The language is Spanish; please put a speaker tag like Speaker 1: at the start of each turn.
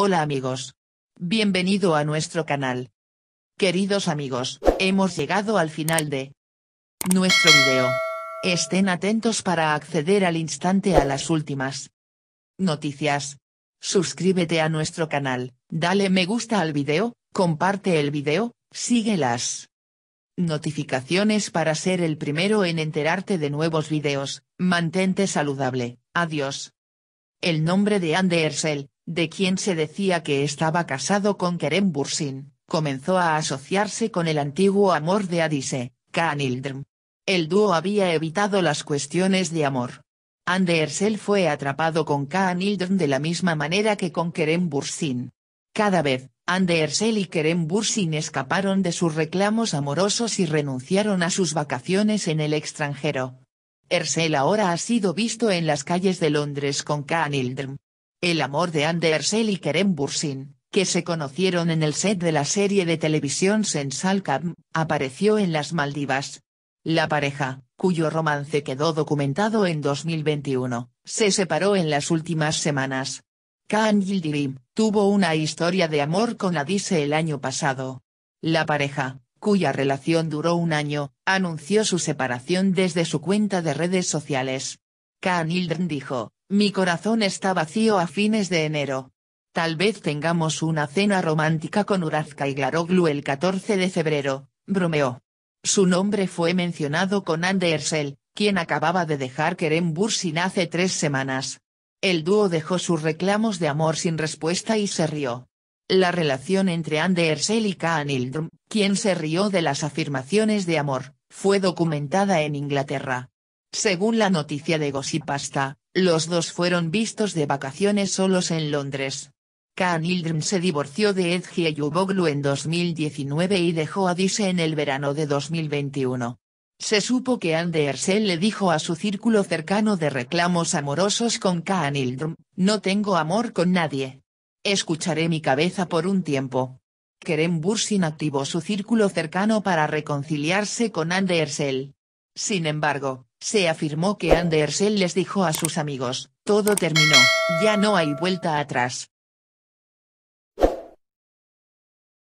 Speaker 1: Hola amigos. Bienvenido a nuestro canal. Queridos amigos, hemos llegado al final de nuestro video. Estén atentos para acceder al instante a las últimas noticias. Suscríbete a nuestro canal, dale me gusta al video, comparte el video, síguelas. notificaciones para ser el primero en enterarte de nuevos videos, mantente saludable, adiós. El nombre de Andersel, de quien se decía que estaba casado con Kerem Bursin, comenzó a asociarse con el antiguo amor de Adise, Kaan El dúo había evitado las cuestiones de amor. Andersel fue atrapado con Kaan de la misma manera que con Kerem Bursin. Cada vez, Andersel y Kerem Bursin escaparon de sus reclamos amorosos y renunciaron a sus vacaciones en el extranjero. Ersel ahora ha sido visto en las calles de Londres con Kaan el amor de Andersel y Kerem Bursin, que se conocieron en el set de la serie de televisión Sensal Cam, apareció en las Maldivas. La pareja, cuyo romance quedó documentado en 2021, se separó en las últimas semanas. Kaan Yildirim, tuvo una historia de amor con Adise el año pasado. La pareja, cuya relación duró un año, anunció su separación desde su cuenta de redes sociales. Khan dijo, mi corazón está vacío a fines de enero. Tal vez tengamos una cena romántica con Urazca y Glaroglu el 14 de febrero, bromeó. Su nombre fue mencionado con Andersel, quien acababa de dejar Kerem Bursin hace tres semanas. El dúo dejó sus reclamos de amor sin respuesta y se rió. La relación entre Andersel y Kaan quien se rió de las afirmaciones de amor, fue documentada en Inglaterra. Según la noticia de Gossipasta, los dos fueron vistos de vacaciones solos en Londres. Kaan Ildrim se divorció de Edgy Yuboglu en 2019 y dejó a Dice en el verano de 2021. Se supo que Andersen le dijo a su círculo cercano de reclamos amorosos con Khan no tengo amor con nadie. Escucharé mi cabeza por un tiempo. Kerem Bursin activó su círculo cercano para reconciliarse con Andersen. Sin embargo, se afirmó que Andersen les dijo a sus amigos, todo terminó, ya no hay vuelta atrás.